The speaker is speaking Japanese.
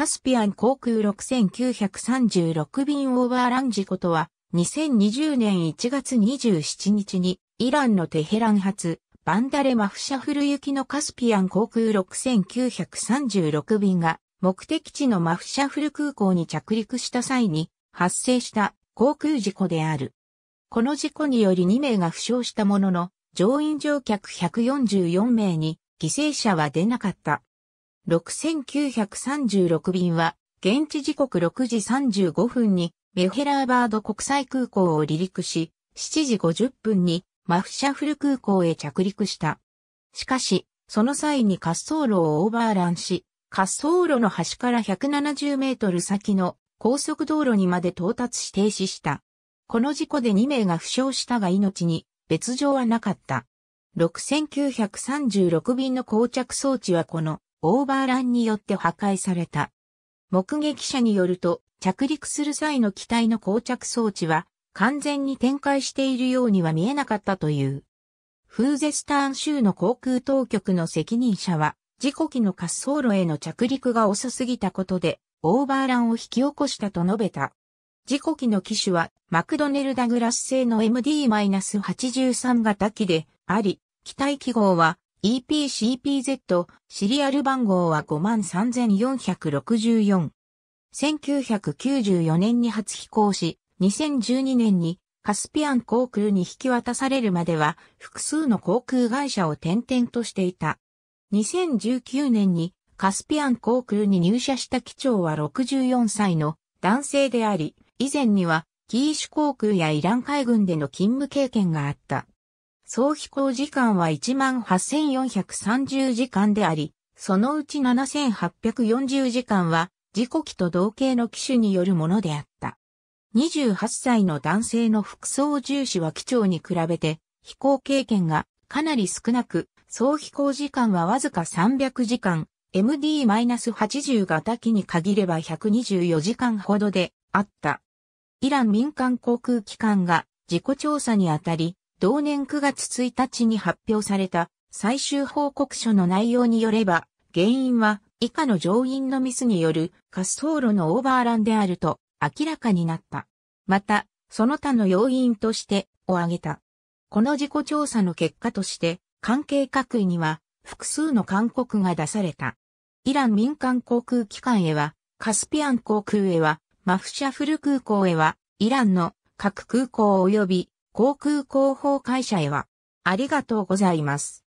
カスピアン航空6936便オーバーラン事故とは、2020年1月27日に、イランのテヘラン発、バンダレマフシャフル行きのカスピアン航空6936便が、目的地のマフシャフル空港に着陸した際に、発生した航空事故である。この事故により2名が負傷したものの、乗員乗客144名に犠牲者は出なかった。6936便は、現地時刻6時35分にメフェラーバード国際空港を離陸し、7時50分にマフシャフル空港へ着陸した。しかし、その際に滑走路をオーバーランし、滑走路の端から170メートル先の高速道路にまで到達し停止した。この事故で2名が負傷したが命に別状はなかった。6936便の降着装置はこのオーバーランによって破壊された。目撃者によると、着陸する際の機体の膠着装置は、完全に展開しているようには見えなかったという。フーゼスターン州の航空当局の責任者は、事故機の滑走路への着陸が遅すぎたことで、オーバーランを引き起こしたと述べた。事故機の機種は、マクドネル・ダグラス製の MD-83 型機であり、機体記号は EPCPZ シリアル番号は53464。1994年に初飛行し、2012年にカスピアン航空に引き渡されるまでは複数の航空会社を転々としていた。2019年にカスピアン航空に入社した機長は64歳の男性であり、以前にはキーシュ航空やイラン海軍での勤務経験があった。総飛行時間は18,430時間であり、そのうち7,840時間は事故機と同型の機種によるものであった。28歳の男性の副操縦士は機長に比べて飛行経験がかなり少なく、総飛行時間はわずか300時間、MD-80 型機に限れば124時間ほどであった。イラン民間航空機関が事故調査にあたり、同年9月1日に発表された最終報告書の内容によれば、原因は以下の乗員のミスによる滑走路のオーバーランであると明らかになった。また、その他の要因としてを挙げた。この事故調査の結果として、関係各位には複数の勧告が出された。イラン民間航空機関へは、カスピアン航空へは、マフシャフル空港へは、イランの各空港及び航空広報会社へは、ありがとうございます。